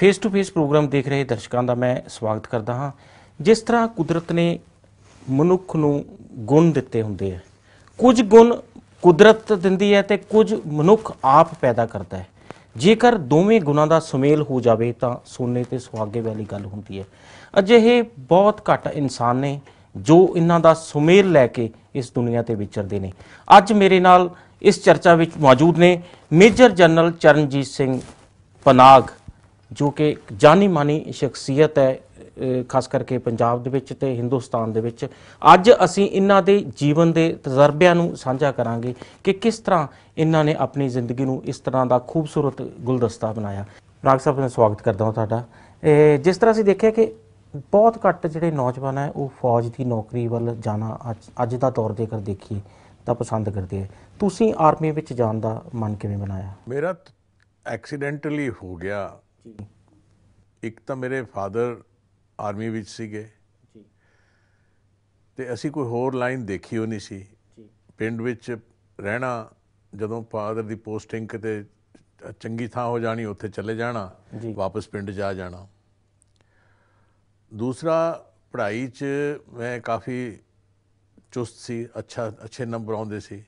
face to face programme ਦੇਖ ਰਹੇ ਦਰਸ਼ਕਾਂ ਦਾ ਮੈਂ ਸਵਾਗਤ ਕਰਦਾ ਹਾਂ ਜਿਸ ਤਰ੍ਹਾਂ ਕੁਦਰਤ ਨੇ ਮਨੁੱਖ ਨੂੰ ਗੁਣ ਦਿੱਤੇ ਹੁੰਦੇ ਆ ਕੁਝ ਗੁਣ ਕੁਦਰਤ ਦਿੰਦੀ ਹੈ ਤੇ ਕੁਝ ਮਨੁੱਖ ਆਪ ਪੈਦਾ ਕਰਦਾ ਹੈ ਜੇਕਰ ਦੋਵੇਂ ਗੁਣਾਂ ਦਾ ਸੁਮੇਲ ਹੋ ਜਾਵੇ ਤਾਂ ਸੋਨੇ ਤੇ ਸੁਹਾਗੇ ਵਾਲੀ ਗੱਲ ਹੁੰਦੀ ਹੈ ਅਜਿਹੇ ਬਹੁਤ ਘੱਟ ਇਨਸਾਨ ਨੇ ਜੋ ਇਹਨਾਂ ਦਾ ਸੁਮੇਲ ਲੈ ਕੇ ਇਸ ਦੁਨੀਆ ਤੇ ਵਿਚਰਦੇ ਨੇ ਅੱਜ ਮੇਰੇ ਨਾਲ ਇਸ ਚਰਚਾ ਵਿੱਚ ਮੌਜੂਦ ਨੇ ਮੇਜਰ ਜਨਰਲ ਚਰਨਜੀਤ ਸਿੰਘ ਪਨਾਗ ਜੋ ਕਿ ਜਾਨੀ ਮਾਨੀ ਸ਼ਖਸੀਅਤ ਹੈ ਖਾਸ ਕਰਕੇ ਪੰਜਾਬ ਦੇ ਵਿੱਚ ਤੇ ਹਿੰਦੁਸਤਾਨ ਦੇ ਵਿੱਚ ਅੱਜ ਅਸੀਂ ਇਹਨਾਂ ਦੇ ਜੀਵਨ ਦੇ ਤਜਰਬਿਆਂ ਨੂੰ ਸਾਂਝਾ ਕਰਾਂਗੇ ਕਿ ਕਿਸ ਤਰ੍ਹਾਂ ਇਹਨਾਂ ਨੇ ਆਪਣੀ ਜ਼ਿੰਦਗੀ ਨੂੰ ਇਸ ਤਰ੍ਹਾਂ ਦਾ ਖੂਬਸੂਰਤ ਗੁਲਦਸਤਾ ਬਣਾਇਆ ਰਾਗ ਸਾਹਿਬ ਦਾ ਸਵਾਗਤ ਕਰਦਾ ਹਾਂ ਤੁਹਾਡਾ ਜਿਸ ਤਰ੍ਹਾਂ ਅਸੀਂ ਦੇਖਿਆ ਕਿ ਬਹੁਤ ਘੱਟ ਜਿਹੜੇ ਨੌਜਵਾਨ ਹੈ ਉਹ ਫੌਜ ਦੀ ਨੌਕਰੀ ਵੱਲ ਜਾਣਾ ਅੱਜ ਦਾ ਤੇ ਕਰ ਦੇਖੀਏ ਤਾਂ ਪਸੰਦ ਕਰਦੇ ਆ ਤੁਸੀਂ ਆਰਮੀ ਵਿੱਚ ਜਾਣ ਦਾ ਮਨ ਕਿਵੇਂ ਬਣਾਇਆ ਮੇਰਾ ਐਕਸੀਡੈਂਟਲੀ ਹੋ ਗਿਆ ਜੀ ਇੱਕ ਤਾਂ ਮੇਰੇ ਫਾਦਰ ਆਰਮੀ ਵਿੱਚ ਸੀਗੇ ਜੀ ਤੇ ਅਸੀਂ ਕੋਈ ਹੋਰ ਲਾਈਨ ਦੇਖੀ ਹੋ ਨਹੀਂ ਸੀ ਜੀ ਪਿੰਡ ਵਿੱਚ ਰਹਿਣਾ ਜਦੋਂ ਫਾਦਰ ਦੀ ਪੋਸਟਿੰਗ ਕਿਤੇ ਚੰਗੀ ਥਾਂ ਹੋ ਜਾਣੀ ਉੱਥੇ ਚਲੇ ਜਾਣਾ ਵਾਪਸ ਪਿੰਡ ਜਾ ਜਾਣਾ ਦੂਸਰਾ ਪੜ੍ਹਾਈ 'ਚ ਮੈਂ ਕਾਫੀ ਚੁਸਤ ਸੀ ਅੱਛਾ ਅੱਛੇ ਨੰਬਰ ਆਉਂਦੇ ਸੀ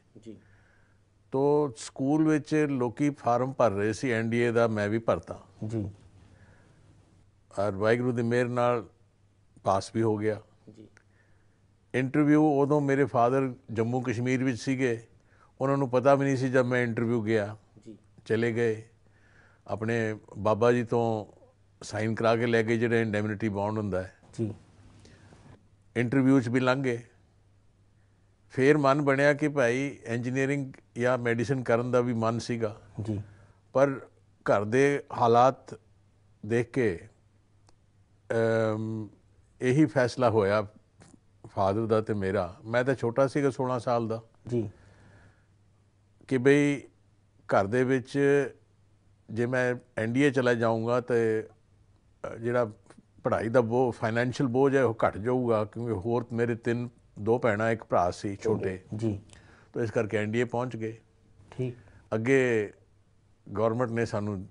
ਤੋ ਸਕੂਲ ਵਿੱਚ ਲੋਕੀ ਫਾਰਮ ਭਰ ਰਹੇ ਸੀ ਐਨਡੀਏ ਦਾ ਮੈਂ ਵੀ ਭਰਤਾ ਜੀ ਔਰ ਵਾਇਗਰੂ ਦੀ ਮੇਰੇ ਨਾਲ ਪਾਸ ਵੀ ਹੋ ਗਿਆ ਜੀ ਇੰਟਰਵਿਊ ਉਦੋਂ ਮੇਰੇ ਫਾਦਰ ਜੰਮੂ ਕਸ਼ਮੀਰ ਵਿੱਚ ਸੀਗੇ ਉਹਨਾਂ ਨੂੰ ਪਤਾ ਵੀ ਨਹੀਂ ਸੀ ਜਦ ਮੈਂ ਇੰਟਰਵਿਊ ਗਿਆ ਜੀ ਚਲੇ ਗਏ ਆਪਣੇ ਬਾਬਾ ਜੀ ਤੋਂ ਸਾਈਨ ਕਰਾ ਕੇ ਲੈ ਕੇ ਜਿਹੜੇ ਇੰਡੈਮਨਿਟੀ ਬੌਂਡ ਹੁੰਦਾ ਹੈ ਜੀ ਇੰਟਰਵਿਊ 'ਚ ਵੀ ਲੰਘ ਗਏ ਫੇਰ ਮਨ ਬਣਿਆ ਕਿ ਭਾਈ ਇੰਜੀਨੀਅਰਿੰਗ ਜਾਂ ਮੈਡੀਸਨ ਕਰਨ ਦਾ ਵੀ ਮਨ ਸੀਗਾ ਜੀ ਪਰ ਘਰ ਦੇ ਹਾਲਾਤ ਦੇਖ ਕੇ ਅਮ ਇਹੀ ਫੈਸਲਾ ਹੋਇਆ ਫਾਦਰ ਦਾ ਤੇ ਮੇਰਾ ਮੈਂ ਤਾਂ ਛੋਟਾ ਸੀਗਾ 16 ਸਾਲ ਦਾ ਜੀ ਕਿ ਭਈ ਘਰ ਦੇ ਵਿੱਚ ਜੇ ਮੈਂ ਐਨਡੀਏ ਚਲਾ ਜਾਊਂਗਾ ਤੇ ਜਿਹੜਾ ਪੜ੍ਹਾਈ ਦਾ ਉਹ ਫਾਈਨੈਂਸ਼ੀਅਲ ਬੋਝ ਹੈ ਉਹ ਘਟ ਜਾਊਗਾ ਕਿਉਂਕਿ ਹੋਰ ਮੇਰੇ ਤਿੰਨ ਦੋ ਭੈਣਾਂ ਇੱਕ ਭਰਾ ਸੀ ਛੋਟੇ ਜੀ ਤਾਂ ਇਸ ਕਰਕੇ ਐਨਡੀਏ ਪਹੁੰਚ ਗਏ ਠੀਕ ਅੱਗੇ ਗਵਰਨਮੈਂਟ ਨੇ ਸਾਨੂੰ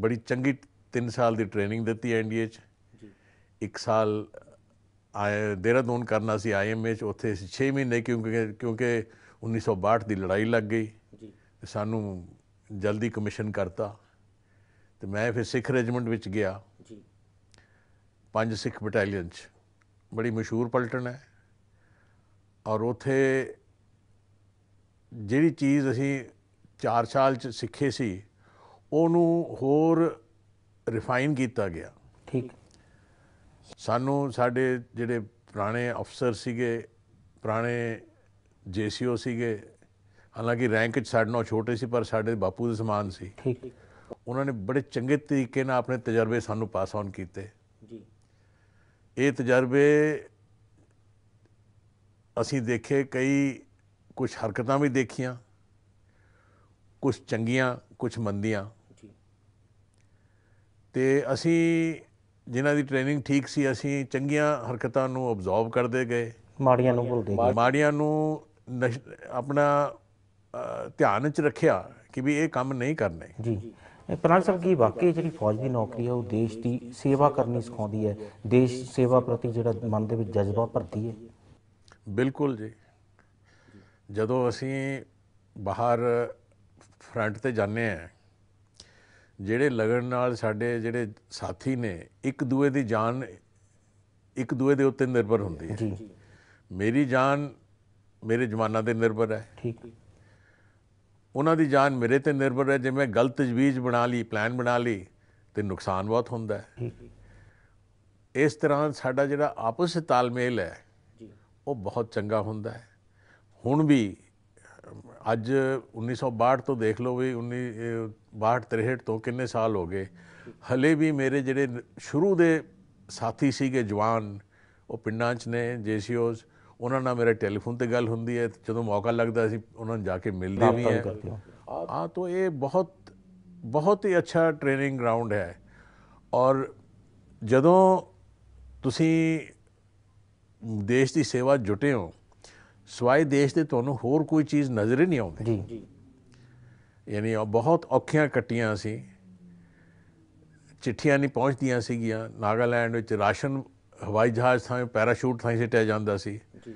ਬੜੀ ਚੰਗੀ 3 ਸਾਲ ਦੀ ਟ੍ਰੇਨਿੰਗ ਦਿੱਤੀ ਐਨਡੀਏ ਚ ਜੀ 1 ਸਾਲ ਆਏ ਦੇਹਰਾਦੂਨ ਕਰਨਾ ਸੀ ਆਈਐਮਏ ਚ ਉੱਥੇ 6 ਮਹੀਨੇ ਕਿਉਂਕਿ ਕਿਉਂਕਿ 1962 ਦੀ ਲੜਾਈ ਲੱਗ ਗਈ ਜੀ ਸਾਨੂੰ ਜਲਦੀ ਕਮਿਸ਼ਨ ਕਰਤਾ ਤੇ ਮੈਂ ਫਿਰ ਸਿੱਖ ਰੈਜੀਮੈਂਟ ਵਿੱਚ ਗਿਆ ਜੀ ਪੰਜ ਸਿੱਖ ਬਟਾਲੀਅਨ ਚ ਬੜੀ ਮਸ਼ਹੂਰ ਪਲਟਨ ਹੈ ਔਰ ਉਥੇ ਜਿਹੜੀ ਚੀਜ਼ ਅਸੀਂ 4 ਸਾਲ ਚ ਸਿੱਖੇ ਸੀ ਉਹਨੂੰ ਹੋਰ ਰਿਫਾਈਨ ਕੀਤਾ ਗਿਆ ਠੀਕ ਸਾਨੂੰ ਸਾਡੇ ਜਿਹੜੇ ਪੁਰਾਣੇ ਅਫਸਰ ਸੀਗੇ ਪੁਰਾਣੇ ਜੀਸੀਓ ਸੀਗੇ ਹਾਲਾਂਕਿ ਰੈਂਕ 'ਚ ਸਾਡੇ ਨਾਲੋਂ ਛੋਟੇ ਸੀ ਪਰ ਸਾਡੇ ਬਾਪੂ ਦੇ ਸਮਾਨ ਸੀ ਠੀਕ ਉਹਨਾਂ ਨੇ ਬੜੇ ਚੰਗੇ ਤਰੀਕੇ ਨਾਲ ਆਪਣੇ ਤਜਰਬੇ ਸਾਨੂੰ ਪਾਸ ਆਨ ਕੀਤੇ ਜੀ ਇਹ ਤਜਰਬੇ ਅਸੀਂ ਦੇਖੇ ਕਈ ਕੁਝ ਹਰਕਤਾਂ ਵੀ ਦੇਖੀਆਂ ਕੁਝ ਚੰਗੀਆਂ ਕੁਝ ਮੰਦੀਆਂ ਤੇ ਅਸੀਂ ਜਿਨ੍ਹਾਂ ਦੀ ਟ੍ਰੇਨਿੰਗ ਠੀਕ ਸੀ ਅਸੀਂ ਚੰਗੀਆਂ ਹਰਕਤਾਂ ਨੂੰ ਅਬਜ਼ਰਵ ਕਰਦੇ ਗਏ ਮਾੜੀਆਂ ਨੂੰ ਭੁੱਲਦੇ ਗਏ ਮਾੜੀਆਂ ਨੂੰ ਆਪਣਾ ਧਿਆਨ ਵਿੱਚ ਰੱਖਿਆ ਕਿ ਵੀ ਇਹ ਕੰਮ ਨਹੀਂ ਕਰਨੇ ਜੀ ਪ੍ਰਣਾਲ ਸਾਹਿਬ ਕੀ ਵਾਕਈ ਜਿਹੜੀ ਫੌਜ ਦੀ ਨੌਕਰੀ ਹੈ ਉਹ ਦੇਸ਼ ਦੀ ਸੇਵਾ ਕਰਨੀ ਸਿਖਾਉਂਦੀ ਹੈ ਦੇਸ਼ ਸੇਵਾ ਪ੍ਰਤੀ ਜਿਹੜਾ ਮਨ ਦੇ ਵਿੱਚ ਜਜ਼ਬਾ ਭਰਦੀ ਹੈ ਬਿਲਕੁਲ ਜੀ ਜਦੋਂ ਅਸੀਂ ਬਾਹਰ ਫਰੰਟ ਤੇ ਜਾਂਦੇ ਆ ਜਿਹੜੇ ਲਗਨ ਨਾਲ ਸਾਡੇ ਜਿਹੜੇ ਸਾਥੀ ਨੇ ਇੱਕ ਦੂਏ ਦੀ ਜਾਨ ਇੱਕ ਦੂਏ ਦੇ ਉੱਤੇ ਨਿਰਭਰ ਹੁੰਦੀ ਹੈ ਮੇਰੀ ਜਾਨ ਮੇਰੇ ਜਮਾਨਾ ਤੇ ਨਿਰਭਰ ਹੈ ਠੀਕ ਉਹਨਾਂ ਦੀ ਜਾਨ ਮੇਰੇ ਤੇ ਨਿਰਭਰ ਹੈ ਜੇ ਮੈਂ ਗਲਤ ਤਜਵੀਜ਼ ਬਣਾ ਲਈ ਪਲਾਨ ਬਣਾ ਲਈ ਤੇ ਨੁਕਸਾਨ ਬਹੁਤ ਹੁੰਦਾ ਹੈ ਇਸ ਤਰ੍ਹਾਂ ਸਾਡਾ ਜਿਹੜਾ ਆਪਸ ਤਾਲਮੇਲ ਹੈ ਉਹ ਬਹੁਤ ਚੰਗਾ ਹੁੰਦਾ ਹੈ ਹੁਣ ਵੀ ਅੱਜ 1962 ਤੋਂ ਦੇਖ ਲਓ ਵੀ 1962 63 ਤੋਂ ਕਿੰਨੇ ਸਾਲ ਹੋ ਗਏ ਹਲੇ ਵੀ ਮੇਰੇ ਜਿਹੜੇ ਸ਼ੁਰੂ ਦੇ ਸਾਥੀ ਸੀਗੇ ਜਵਾਨ ਉਹ ਪਿੰਡਾਂ 'ਚ ਨੇ ਜੇਸੀਓਸ ਉਹਨਾਂ ਨਾਲ ਮੇਰੇ ਟੈਲੀਫੋਨ ਤੇ ਗੱਲ ਹੁੰਦੀ ਹੈ ਜਦੋਂ ਮੌਕਾ ਲੱਗਦਾ ਸੀ ਉਹਨਾਂ ਨੂੰ ਜਾ ਕੇ ਮਿਲਦੇ ਵੀ ਹਾਂ ਆ ਤਾਂ ਇਹ ਬਹੁਤ ਬਹੁਤ ਹੀ ਅੱਛਾ ਟ੍ਰੇਨਿੰਗ ਗਰਾਊਂਡ ਹੈ ਔਰ ਜਦੋਂ ਤੁਸੀਂ ਦੇਸ਼ ਦੀ ਸੇਵਾ ਜੁਟੇ ਹੋ ਸਵਾਏ ਦੇਸ਼ ਦੇ ਤੁਹਾਨੂੰ ਹੋਰ ਕੋਈ ਚੀਜ਼ ਨਜ਼ਰ ਹੀ ਨਹੀਂ ਆਉਂਦੀ ਜੀ ਜੀ ਯਾਨੀ ਬਹੁਤ ਔਖੀਆਂ ਕੱਟੀਆਂ ਸੀ ਚਿੱਠੀਆਂ ਨਹੀਂ ਪਹੁੰਚਦੀਆਂ ਸੀਗੀਆਂ ਨਾਗਾਲੈਂਡ ਵਿੱਚ ਰਾਸ਼ਨ ਹਵਾਈ ਜਹਾਜ਼ ਥਾਂ ਪੈਰਾਸ਼ੂਟ ਥਾਂ ਸਿੱਟਿਆ ਜਾਂਦਾ ਸੀ ਜੀ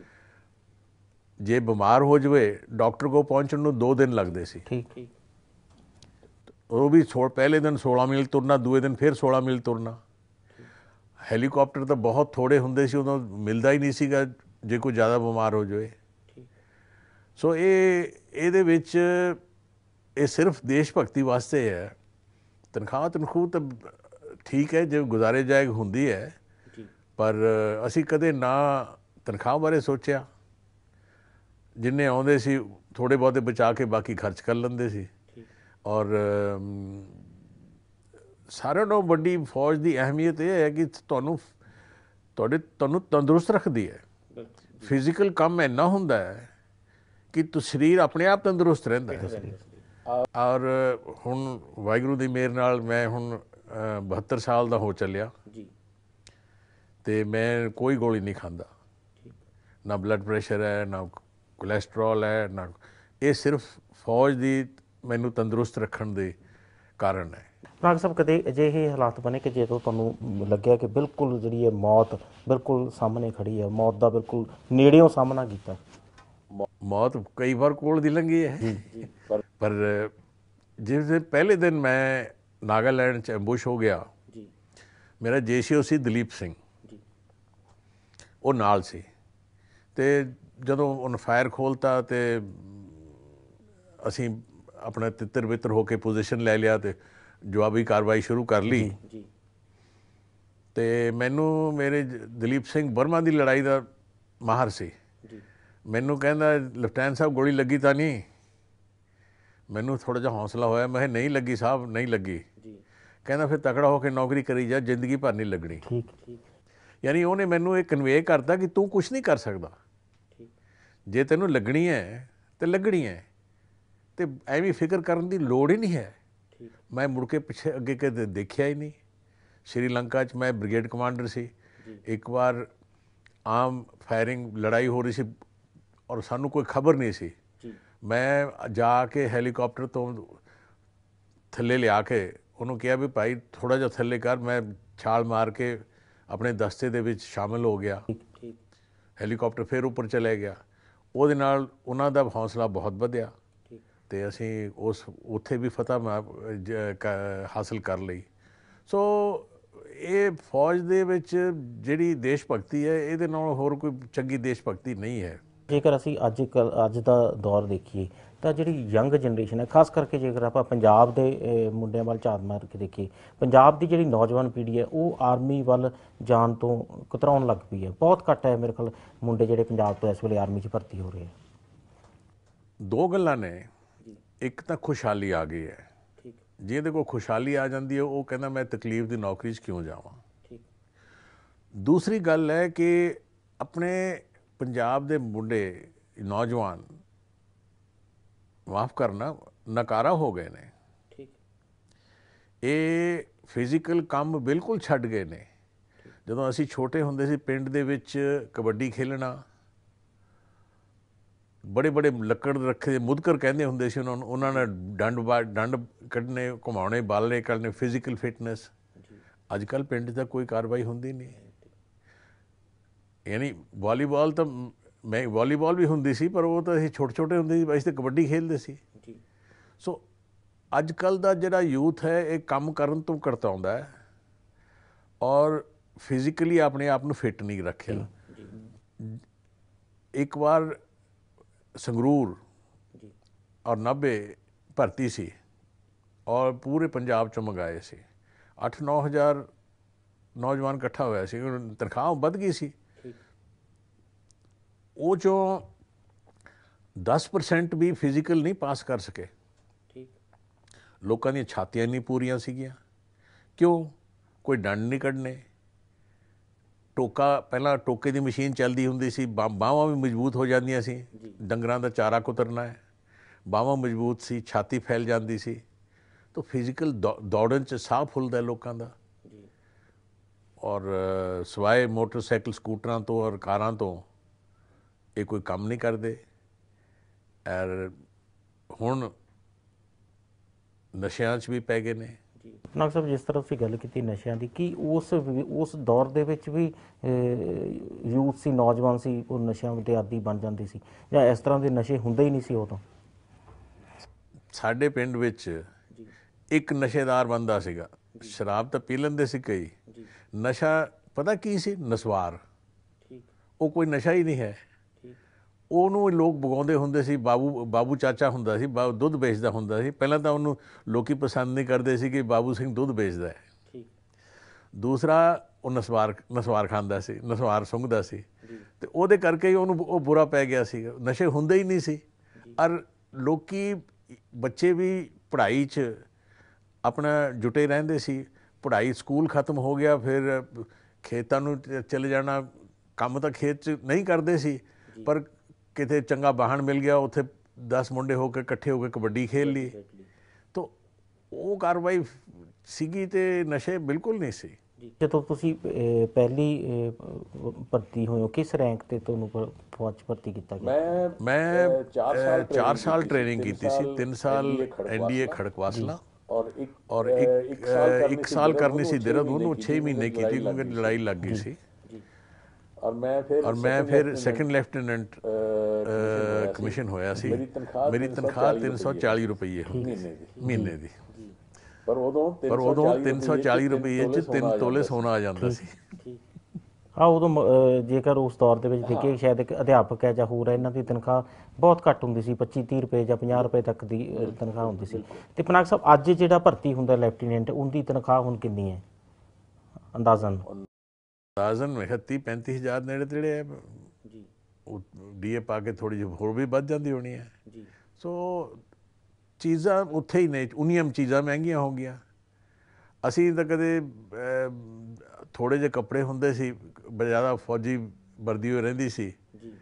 ਜੇ ਬਿਮਾਰ ਹੋ ਜਵੇ ਡਾਕਟਰ ਕੋ ਪਹੁੰਚਣ ਨੂੰ 2 ਦਿਨ ਲੱਗਦੇ ਸੀ ਠੀਕ ਠੀਕ ਉਹ ਵੀ ਪਹਿਲੇ ਦਿਨ 16 ਮੀਲ ਤੁਰਨਾ ਦੂਏ ਦਿਨ ਫਿਰ 16 ਮੀਲ ਤੁਰਨਾ ਹੈਲੀਕਾਪਟਰ ਤਾਂ ਬਹੁਤ ਥੋੜੇ ਹੁੰਦੇ ਸੀ ਉਦੋਂ ਮਿਲਦਾ ਹੀ ਨਹੀਂ ਸੀਗਾ ਜੇ ਕੋਈ ਜ਼ਿਆਦਾ ਬਿਮਾਰ ਹੋ ਜਾਵੇ ਸੋ ਇਹ ਇਹਦੇ ਵਿੱਚ ਇਹ ਸਿਰਫ ਦੇਸ਼ ਭਗਤੀ ਵਾਸਤੇ ਹੈ ਤਨਖਾਹ ਤਨਖੂ ਤਾਂ ਠੀਕ ਹੈ ਜੇ ਗੁਜ਼ਾਰੇ ਜਾਇਗ ਹੁੰਦੀ ਹੈ ਪਰ ਅਸੀਂ ਕਦੇ ਨਾ ਤਨਖਾਹ ਬਾਰੇ ਸੋਚਿਆ ਜਿੰਨੇ ਆਉਂਦੇ ਸੀ ਥੋੜੇ ਬਹੁਤੇ ਬਚਾ ਕੇ ਬਾਕੀ ਖਰਚ ਕਰ ਲੈਂਦੇ ਸੀ ਔਰ ਸਾਰਿਆਂ ਨਾਲੋਂ ਵੱਡੀ ਫੌਜ ਦੀ ਅਹਿਮੀਅਤ ਇਹ ਹੈ ਕਿ ਤੁਹਾਨੂੰ ਤੁਹਾਡੇ ਤੁਹਾਨੂੰ ਤੰਦਰੁਸਤ ਰੱਖਦੀ ਹੈ ਫਿਜ਼ੀਕਲ ਕੰਮ ਇੰਨਾ ਹੁੰਦਾ ਹੈ ਕਿ ਤੁਹਾਡਾ ਸਰੀਰ ਆਪਣੇ ਆਪ ਤੰਦਰੁਸਤ ਰਹਿੰਦਾ ਹੈ ਔਰ ਹੁਣ ਵਾਇਗਰੂ ਦੀ ਮੇਰ ਨਾਲ ਮੈਂ ਹੁਣ 72 ਸਾਲ ਦਾ ਹੋ ਚੱਲਿਆ ਜੀ ਤੇ ਮੈਂ ਕੋਈ ਗੋਲੀ ਨਹੀਂ ਖਾਂਦਾ ਨਾ ਬਲੱਡ ਪ੍ਰੈਸ਼ਰ ਹੈ ਨਾ ਕੋਲੇਸਟ੍ਰੋਲ ਹੈ ਨਾ ਇਹ ਸਿਰਫ ਫੌਜ ਦੀ ਮੈਨੂੰ ਤੰਦਰੁਸਤ ਰੱਖਣ ਦੇ ਕਾਰਨ ਹੈ ਨਾਗ ਸਾਹਿਬ ਕਦੇ ਅਜਿਹੇ ਹਾਲਾਤ ਬਣੇ ਕਿ ਜਦੋਂ ਤੁਹਾਨੂੰ ਲੱਗਿਆ ਕਿ ਬਿਲਕੁਲ ਜਿਹੜੀ ਹੈ ਮੌਤ ਬਿਲਕੁਲ ਸਾਹਮਣੇ ਖੜੀ ਹੈ ਮੌਤ ਦਾ ਬਿਲਕੁਲ ਨੇੜਿਓਂ ਸਾਹਮਣਾ ਕੀਤਾ ਮੌਤ ਕਈ ਵਾਰ ਕੋਲ ਦੀ ਲੰਗੀ ਹੈ ਪਰ ਜਿਸ ਦੇ ਪਹਿਲੇ ਦਿਨ ਮੈਂ ਨਾਗਾਲੈਂਡ ਚ ਐਂਬੂਸ਼ ਹੋ ਗਿਆ ਜੀ ਮੇਰਾ ਜੇਸੀਓ ਸੀ ਦਲੀਪ ਸਿੰਘ ਜੀ ਉਹ ਨਾਲ ਸੀ ਤੇ ਜਦੋਂ ਉਹਨ ਫਾਇਰ ਖੋਲਤਾ ਤੇ ਅਸੀਂ ਆਪਣਾ ਤਿੱਤਰ ਬਿੱਤਰ ਹੋ ਕੇ ਪੋਜੀਸ਼ਨ ਲੈ ਲਿਆ ਤੇ ਜਵਾਬੀ ਕਾਰਵਾਈ ਸ਼ੁਰੂ ਕਰ ਲਈ ਜੀ ਤੇ ਮੈਨੂੰ ਮੇਰੇ ਦਲੀਪ ਸਿੰਘ ਬਰਮਾ ਦੀ ਲੜਾਈ ਦਾ ਮਾਹਰ ਸੀ ਜੀ ਮੈਨੂੰ ਕਹਿੰਦਾ ਲੈਫਟੈਂਟ ਸਾਹਿਬ ਗੋਲੀ ਲੱਗੀ ਤਾਂ ਨਹੀਂ ਮੈਨੂੰ ਥੋੜਾ ਜਿਹਾ ਹੌਸਲਾ ਹੋਇਆ ਮੈਂ ਨਹੀਂ ਲੱਗੀ ਸਾਹਿਬ ਨਹੀਂ ਲੱਗੀ ਜੀ ਕਹਿੰਦਾ ਫਿਰ ਤਕੜਾ ਹੋ ਕੇ ਨੌਕਰੀ ਕਰੀ ਜਾ ਜ਼ਿੰਦਗੀ ਭਰ ਨਹੀਂ ਲੱਗਣੀ ਠੀਕ ਠੀਕ ਯਾਨੀ ਉਹਨੇ ਮੈਨੂੰ ਇਹ ਕਨਵੇ ਕਰਤਾ ਕਿ ਤੂੰ ਕੁਝ ਨਹੀਂ ਕਰ ਸਕਦਾ ਠੀਕ ਜੇ ਤੈਨੂੰ ਲੱਗਣੀ ਹੈ ਤੇ ਲੱਗਣੀ ਹੈ ਤੇ ਐਵੇਂ ਫਿਕਰ ਕਰਨ ਦੀ ਲੋੜ ਹੀ ਨਹੀਂ ਹੈ ਮੈਂ ਮੁੜ ਕੇ ਪਿੱਛੇ ਅੱਗੇ ਕਦੇ ਦੇਖਿਆ ਹੀ ਨਹੀਂ ਸ਼੍ਰੀਲੰਕਾ 'ਚ ਮੈਂ ਬ੍ਰਿਗੇਡ ਕਮਾਂਡਰ ਸੀ ਇੱਕ ਵਾਰ ਆਮ ਫਾਇਰਿੰਗ ਲੜਾਈ ਹੋ ਰਹੀ ਸੀ ਔਰ ਸਾਨੂੰ ਕੋਈ ਖਬਰ ਨਹੀਂ ਸੀ ਮੈਂ ਜਾ ਕੇ ਹੈਲੀਕਾਪਟਰ ਤੋਂ ਥੱਲੇ ਲਿਆ ਕੇ ਉਹਨੂੰ ਕਿਹਾ ਵੀ ਭਾਈ ਥੋੜਾ ਜਿਹਾ ਥੱਲੇ ਕਰ ਮੈਂ ਛਾਲ ਮਾਰ ਕੇ ਆਪਣੇ ਦਸਤੇ ਦੇ ਵਿੱਚ ਸ਼ਾਮਲ ਹੋ ਗਿਆ ਹੈਲੀਕਾਪਟਰ ਫੇਰ ਉੱਪਰ ਚਲੇ ਗਿਆ ਉਹਦੇ ਨਾਲ ਉਹਨਾਂ ਦਾ ਹੌਸਲਾ ਬਹੁਤ ਵਧਿਆ ਤੇ ਅਸੀਂ ਉਸ ਉੱਥੇ ਵੀ ਫਤਹ ਹਾਸਲ ਕਰ ਲਈ ਸੋ ਇਹ ਫੌਜ ਦੇ ਵਿੱਚ ਜਿਹੜੀ ਦੇਸ਼ ਭਗਤੀ ਹੈ ਇਹਦੇ ਨਾਲ ਹੋਰ ਕੋਈ ਚੰਗੀ ਦੇਸ਼ ਭਗਤੀ ਨਹੀਂ ਹੈ ਜੇਕਰ ਅਸੀਂ ਅੱਜ ਅੱਜ ਦਾ ਦੌਰ ਦੇਖੀਏ ਤਾਂ ਜਿਹੜੀ ਯੰਗ ਜਨਰੇਸ਼ਨ ਹੈ ਖਾਸ ਕਰਕੇ ਜੇਕਰ ਆਪਾਂ ਪੰਜਾਬ ਦੇ ਮੁੰਡਿਆਂ ਵੱਲ ਝਾਤ ਮਾਰ ਕੇ ਦੇਖੀਏ ਪੰਜਾਬ ਦੀ ਜਿਹੜੀ ਨੌਜਵਾਨ ਪੀੜ੍ਹੀ ਹੈ ਉਹ ਆਰਮੀ ਵੱਲ ਜਾਣ ਤੋਂ ਕਤਰਾਉਣ ਲੱਗ ਪਈ ਹੈ ਬਹੁਤ ਘੱਟ ਹੈ ਮੇਰੇ ਖਿਆਲ ਮੁੰਡੇ ਜਿਹੜੇ ਪੰਜਾਬ ਤੋਂ ਇਸ ਵੇਲੇ ਆਰਮੀ 'ਚ ਭਰਤੀ ਹੋ ਰਹੇ ਆ ਦੋ ਗੱਲਾਂ ਨੇ ਇੱਕ ਤਾਂ ਖੁਸ਼ਹਾਲੀ ਆ ਗਈ ਹੈ ਠੀਕ ਜਿਹਦੇ ਕੋ ਖੁਸ਼ਹਾਲੀ ਆ ਜਾਂਦੀ ਹੈ ਉਹ ਕਹਿੰਦਾ ਮੈਂ ਤਕਲੀਫ ਦੀ ਨੌਕਰੀ 'ਚ ਕਿਉਂ ਜਾਵਾਂ ਠੀਕ ਦੂਸਰੀ ਗੱਲ ਹੈ ਕਿ ਆਪਣੇ ਪੰਜਾਬ ਦੇ ਮੁੰਡੇ ਨੌਜਵਾਨ ਮਾਫ ਕਰਨਾ ਨਕਾਰਾ ਹੋ ਗਏ ਨੇ ਠੀਕ ਇਹ ਫਿਜ਼ੀਕਲ ਕੰਮ ਬਿਲਕੁਲ ਛੱਡ ਗਏ ਨੇ ਜਦੋਂ ਅਸੀਂ ਛੋਟੇ ਹੁੰਦੇ ਸੀ ਪਿੰਡ ਦੇ ਵਿੱਚ ਕਬੱਡੀ ਖੇਲਣਾ ਬੜੇ ਬੜੇ ਲੱਕੜ ਦੇ ਰੱਖੇ ਮੁਦਕਰ ਕਹਿੰਦੇ ਹੁੰਦੇ ਸੀ ਉਹਨਾਂ ਨੂੰ ਉਹਨਾਂ ਨੇ ਡੰਡ ਡੰਡ ਕੱਢਨੇ ਘੁਮਾਉਣੇ ਬਾਲਨੇ ਕਰਨੇ ਫਿਜ਼ੀਕਲ ਫਿਟਨੈਸ ਅੱਜ ਕੱਲ ਪਿੰਡ ਦਾ ਕੋਈ ਕਾਰਵਾਈ ਹੁੰਦੀ ਨਹੀਂ ਯਾਨੀ ਵਾਲੀਬਾਲ ਤਾਂ ਮੈਂ ਵਾਲੀਬਾਲ ਵੀ ਹੁੰਦੀ ਸੀ ਪਰ ਉਹ ਤਾਂ ਅਸੀਂ ਛੋਟੇ ਛੋਟੇ ਹੁੰਦੇ ਸੀ ਅਸੀਂ ਤਾਂ ਕਬੱਡੀ ਖੇਡਦੇ ਸੀ ਸੋ ਅੱਜ ਕੱਲ ਦਾ ਜਿਹੜਾ ਯੂਥ ਹੈ ਇਹ ਕੰਮ ਕਰਨ ਤੋਂ ਕਰਤਾਉਂਦਾ ਹੈ ਔਰ ਫਿਜ਼ੀਕਲੀ ਆਪਣੇ ਆਪ ਨੂੰ ਫਿਟ ਨਹੀਂ ਰੱਖਿਆ ਇੱਕ ਵਾਰ ਜੀ ਔਰ 90 ਭਰਤੀ ਸੀ ਔਰ ਪੂਰੇ ਪੰਜਾਬ ਚੋਂ ਮੰਗਾਏ ਸੀ 8-9000 ਨੌਜਵਾਨ ਇਕੱਠਾ ਹੋਇਆ ਸੀ ਤਨਖਾਹ ਵੱਧ ਗਈ ਸੀ ਉਹ ਜੋ 10% ਵੀ ਫਿਜ਼ੀਕਲ ਨਹੀਂ ਪਾਸ ਕਰ ਸਕੇ ਠੀਕ ਲੋਕਾਂ ਦੀਆਂ ਛਾਤੀਆਂ ਨਹੀਂ ਪੂਰੀਆਂ ਸੀਗੀਆਂ ਕਿਉਂ ਕੋਈ ਡੰਡ ਨਹੀਂ ਕੱਢਨੇ ਟੋਕਾ ਪਹਿਲਾਂ ਟੋਕੇ ਦੀ ਮਸ਼ੀਨ ਚੱਲਦੀ ਹੁੰਦੀ ਸੀ ਬਾਹਾਂ ਵੀ ਮਜ਼ਬੂਤ ਹੋ ਜਾਂਦੀਆਂ ਸੀ ਡੰਗਰਾਂ ਦਾ ਚਾਰਾ ਕੁਤਰਨਾ ਹੈ ਬਾਹਾਂ ਮਜ਼ਬੂਤ ਸੀ ਛਾਤੀ ਫੈਲ ਜਾਂਦੀ ਸੀ ਤਾਂ ਫਿਜ਼ੀਕਲ ਦੌੜਨ ਚ ਸਾਹ ਫੁੱਲਦਾ ਲੋਕਾਂ ਦਾ ਜੀ ਔਰ ਸਵਾਏ ਮੋਟਰਸਾਈਕਲ ਸਕੂਟਰਾਂ ਤੋਂ ਔਰ ਕਾਰਾਂ ਤੋਂ ਇਹ ਕੋਈ ਕੰਮ ਨਹੀਂ ਕਰਦੇ ਔਰ ਹੁਣ ਨਸ਼ਿਆਂ 'ਚ ਵੀ ਪੈ ਗਏ ਨੇ ਜੀ ਨਾਗ ਸਾਹਿਬ ਜਿਸ ਤਰ੍ਹਾਂ ਤੁਸੀਂ ਗੱਲ ਕੀਤੀ ਨਸ਼ਿਆਂ ਦੀ ਕੀ ਉਸ ਉਸ ਦੌਰ ਦੇ ਵਿੱਚ ਵੀ ਯੂਥ ਸੀ ਨੌਜਵਾਨ ਸੀ ਉਹ ਨਸ਼ਿਆਂ ਦੇ ਆਦੀ ਬਣ ਜਾਂਦੀ ਸੀ ਜਾਂ ਇਸ ਤਰ੍ਹਾਂ ਦੇ ਨਸ਼ੇ ਹੁੰਦੇ ਹੀ ਨਹੀਂ ਸੀ ਉਦੋਂ ਸਾਡੇ ਪਿੰਡ ਵਿੱਚ ਇੱਕ ਨਸ਼ੇਦਾਰ ਬੰਦਾ ਸੀਗਾ ਸ਼ਰਾਬ ਤਾਂ ਪੀ ਲੈਂਦੇ ਸੀ ਕਈ ਨਸ਼ਾ ਪਤਾ ਕੀ ਸੀ ਨਸਵਾਰ ਉਹ ਕੋਈ ਨਸ਼ਾ ਹੀ ਨਹੀਂ ਹੈ ਉਹਨੂੰ ਲੋਕ ਬਗਾਉਂਦੇ ਹੁੰਦੇ ਸੀ ਬਾਬੂ ਬਾਬੂ ਚਾਚਾ ਹੁੰਦਾ ਸੀ ਦੁੱਧ ਵੇਚਦਾ ਹੁੰਦਾ ਸੀ ਪਹਿਲਾਂ ਤਾਂ ਉਹਨੂੰ ਲੋਕੀ ਪਸੰਦ ਨਹੀਂ ਕਰਦੇ ਸੀ ਕਿ ਬਾਬੂ ਸਿੰਘ ਦੁੱਧ ਵੇਚਦਾ ਹੈ ਠੀਕ ਦੂਸਰਾ ਉਹ ਨਸਵਾਰ ਨਸਵਾਰ ਖਾਂਦਾ ਸੀ ਨਸਵਾਰ ਸੁੰਘਦਾ ਸੀ ਤੇ ਉਹਦੇ ਕਰਕੇ ਹੀ ਉਹਨੂੰ ਉਹ ਬੁਰਾ ਪੈ ਗਿਆ ਸੀ ਨਸ਼ੇ ਹੁੰਦੇ ਹੀ ਨਹੀਂ ਸੀ ਔਰ ਲੋਕੀ ਬੱਚੇ ਵੀ ਪੜ੍ਹਾਈ 'ਚ ਆਪਣਾ ਜੁਟੇ ਰਹਿੰਦੇ ਸੀ ਪੜ੍ਹਾਈ ਸਕੂਲ ਖਤਮ ਹੋ ਗਿਆ ਫਿਰ ਖੇਤਾਂ ਨੂੰ ਚਲੇ ਜਾਣਾ ਕੰਮ ਤਾਂ ਖੇਤ 'ਚ ਨਹੀਂ ਕਰਦੇ ਸੀ ਪਰ ਕਿਤੇ ਚੰਗਾ ਬਾਹਣ ਮਿਲ ਗਿਆ ਉੱਥੇ 10 ਮੁੰਡੇ ਹੋ ਕੇ ਇਕੱਠੇ ਹੋ ਕੇ ਕਬੱਡੀ ਖੇਲ ਲਈ ਤਾਂ ਉਹ ਕਾਰਵਾਈ ਸੀਗੀ ਤੇ ਨਸ਼ੇ ਬਿਲਕੁਲ ਨਹੀਂ ਸੀ ਜਦੋਂ ਤੁਸੀਂ ਪਹਿਲੀ ਭਰਤੀ ਹੋਏ ਹੋ ਕਿਸ ਰੈਂਕ ਤੇ ਤੁਹਾਨੂੰ ਫੌਜ ਭਰਤੀ ਕੀਤਾ ਗਿਆ ਮੈਂ ਮੈਂ 4 ਸਾਲ 4 ਸਾਲ ਟ੍ਰੇਨਿੰਗ ਕੀਤੀ ਸੀ 3 ਸਾਲ ਐਨਡੀਏ ਖੜਕਵਾਸਲਾ ਔਰ ਇੱਕ ਔਰ ਇੱਕ ਸਾਲ ਕਰਨੀ ਸੀ ਦਿਰਦ ਉਹਨੂੰ 6 ਮਹੀਨੇ ਕੀਤੀ ਕਿਉਂਕਿ ਲੜਾਈ ਲੱਗ ਗਈ ਸੀ ਔਰ ਮੈਂ ਫਿਰ ਔਰ ਮੈਂ ਫਿਰ ਸੈਕੰਡ ਲੈਫਟੀਨੈਂਟ ਕਮਿਸ਼ਨ ਹੋਇਆ ਸੀ ਮੇਰੀ ਤਨਖਾਹ 340 ਰੁਪਏ ਮਹੀਨੇ ਦੀ ਪਰ ਉਦੋਂ 340 ਰੁਪਏ ਚ 3 ਤੋਲੇ ਸੋਨਾ ਆ ਜਾਂਦਾ ਸੀ ਆ ਉਦੋਂ ਜੇਕਰ ਉਸ ਤੌਰ ਦੇ ਵਿੱਚ ਦੇਖੀਏ ਸ਼ਾਇਦ ਇੱਕ ਅਧਿਆਪਕ ਹੈ ਜਾਂ ਹੋਰ ਹੈ ਇਹਨਾਂ ਦੀ ਤਨਖਾਹ ਬਹੁਤ ਘੱਟ ਹੁੰਦੀ ਸੀ 25 30 ਰੁਪਏ ਜਾਂ 50 ਰੁਪਏ ਤੱਕ ਦੀ ਤਨਖਾਹ ਹੁੰਦੀ ਸੀ ਤੇ ਪਨਾਕ ਸਾਹਿਬ ਅੱਜ ਜਿਹੜਾ ਭਰਤੀ ਹੁੰਦਾ ਲੈਫਟੀਨੈਂਟ ਉਹਦੀ ਤਨਖਾਹ ਹੁਣ ਕਿੰਨੀ ਹੈ ਅੰਦਾਜ਼ਨ ਸਾਜ਼ਨ 31 35000 ਨੇੜੇ ਤੇੜੇ ਹੈ ਜੀ ਉਹ ਡੀਏ ਪਾ ਕੇ ਥੋੜੀ ਜਿਹੀ ਹੋਰ ਵੀ ਵੱਧ ਜਾਂਦੀ ਹੋਣੀ ਹੈ ਜੀ ਸੋ ਚੀਜ਼ਾਂ ਉੱਥੇ ਹੀ ਨੇ ਉਨੀਅਮ ਚੀਜ਼ਾਂ ਮਹਿੰਗੀਆਂ ਹੋ ਗਈਆਂ ਅਸੀਂ ਤਾਂ ਕਦੇ ਥੋੜੇ ਜਿਹੇ ਕੱਪੜੇ ਹੁੰਦੇ ਸੀ ਬਜ਼ਾਰਾ ਫੌਜੀ ਵਰਦੀ ਹੋ ਰਹਿੰਦੀ ਸੀ ਜੀ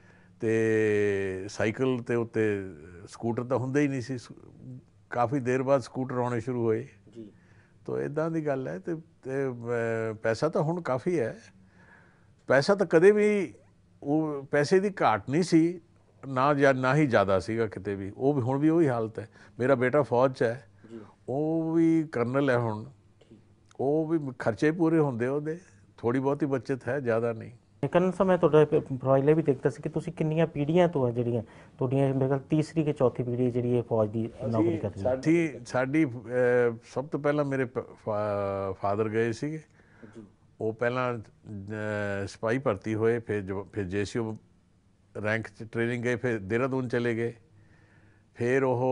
ਤੇ ਸਾਈਕਲ ਤੇ ਉੱਤੇ ਸਕੂਟਰ ਤਾਂ ਹੁੰਦੇ ਹੀ ਨਹੀਂ ਸੀ ਕਾਫੀ ਦੇਰ ਬਾਅਦ ਸਕੂਟਰ ਆਉਣੇ ਸ਼ੁਰੂ ਹੋਏ ਜੀ ਤੋਂ ਇਦਾਂ ਦੀ ਗੱਲ ਹੈ ਤੇ ਪੈਸਾ ਤਾਂ ਹੁਣ ਕਾਫੀ ਹੈ ਪੈਸਾ ਤਾਂ ਕਦੇ ਵੀ ਉਹ ਪੈਸੇ ਦੀ ਘਾਟ ਨਹੀਂ ਸੀ ਨਾ ਜਾਂ ਨਾ ਹੀ ਜ਼ਿਆਦਾ ਸੀਗਾ ਕਿਤੇ ਵੀ ਉਹ ਵੀ ਹੁਣ ਵੀ ਉਹੀ ਹਾਲਤ ਹੈ ਮੇਰਾ ਬੇਟਾ ਫੌਜ 'ਚ ਹੈ ਉਹ ਵੀ ਕਰਨਲ ਹੈ ਹੁਣ ਉਹ ਵੀ ਖਰਚੇ ਪੂਰੇ ਹੁੰਦੇ ਉਹਦੇ ਥੋੜੀ ਬਹੁਤੀ ਬਚਤ ਹੈ ਜ਼ਿਆਦਾ ਨਹੀਂ ਇਕਨ ਸਮੇਂ ਤੁਹਾਡਾ ਪ੍ਰੋਫਾਈਲ ਵੀ ਦੇਖਦਾ ਸੀ ਕਿ ਤੁਸੀਂ ਕਿੰਨੀਆਂ ਪੀੜ੍ਹੀਆਂ ਤੋਂ ਆ ਜਿਹੜੀਆਂ ਤੁਹਾਡੀਆਂ ਮੇਰੇ ਖਿਆਲ ਤੀਸਰੀ ਕਿ ਚੌਥੀ ਪੀੜ੍ਹੀ ਜਿਹੜੀ ਇਹ ਫੌਜ ਦੀ ਨੌਕਰੀ ਕਰਦੀ ਰਹੀ ਸਾਡੀ ਸਾਡੀ ਸਭ ਤੋਂ ਪਹਿਲਾਂ ਮੇਰੇ ਫਾਦਰ ਗਏ ਸੀਗੇ ਉਹ ਪਹਿਲਾਂ ਸਿਪਾਹੀ ਭਰਤੀ ਹੋਏ ਫਿਰ ਫਿਰ ਜੇਸੀਓ ਰੈਂਕ 'ਚ ਟ੍ਰੇਨਿੰਗ ਗਏ ਫਿਰ ਦੂਨ ਚਲੇ ਗਏ ਫਿਰ ਉਹ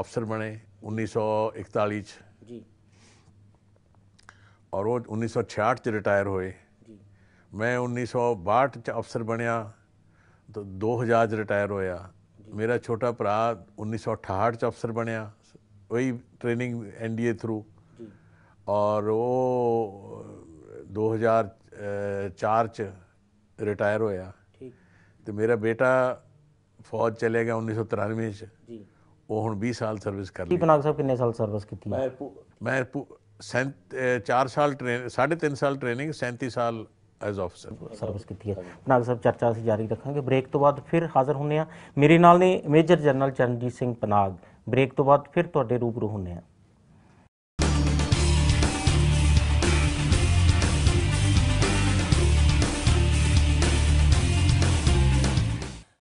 ਅਫਸਰ ਬਣੇ 1941 ਚ ਜੀ ਔਰ ਉਹ 1966 ਚ ਰਿਟਾਇਰ ਹੋਏ ਜੀ ਮੈਂ 1962 ਚ ਅਫਸਰ ਬਣਿਆ ਤਾਂ 2000 ਚ ਰਿਟਾਇਰ ਹੋਇਆ ਮੇਰਾ ਛੋਟਾ ਭਰਾ 1968 ਚ ਅਫਸਰ ਬਣਿਆ ਉਹੀ ਟ੍ਰੇਨਿੰਗ ਐਨਡੀਏ ਥਰੂ ਔਰ ਉਹ 2004 ਚ ਰਿਟਾਇਰ ਹੋਇਆ ਠੀਕ ਤੇ ਮੇਰਾ ਬੇਟਾ ਫੌਜ ਚਲੇ ਗਿਆ 1993 ਚ ਜੀ ਉਹ ਹੁਣ 20 ਸਾਲ ਸਰਵਿਸ ਕਰ ਲਈ ਪਨਾਗ ਸਾਹਿਬ ਕਿੰਨੇ ਸਾਲ ਸਰਵਿਸ ਕੀਤੀ ਹੈ ਮੈਂ 4 ਸਾਲ ਟ੍ਰੇਨ 3.5 ਸਾਲ ਟ੍ਰੇਨਿੰਗ 37 ਸਾਲ ਐਜ਼ ਆਫਸਰ ਸਰਵਿਸ ਕੀਤੀ ਹੈ ਪਨਾਗ ਸਾਹਿਬ ਚਰਚਾ ਅਸੀਂ ਜਾਰੀ ਰੱਖਾਂਗੇ ਬ੍ਰੇਕ ਤੋਂ ਬਾਅਦ ਫਿਰ ਹਾਜ਼ਰ ਹੁੰਨੇ ਆ ਮੇਰੇ ਨਾਲ ਨੇ major general Charanjit Singh Panag break ਤੋਂ ਬਾਅਦ ਫਿਰ ਤੁਹਾਡੇ ਰੂਬਰੂ ਹੁੰਨੇ ਆ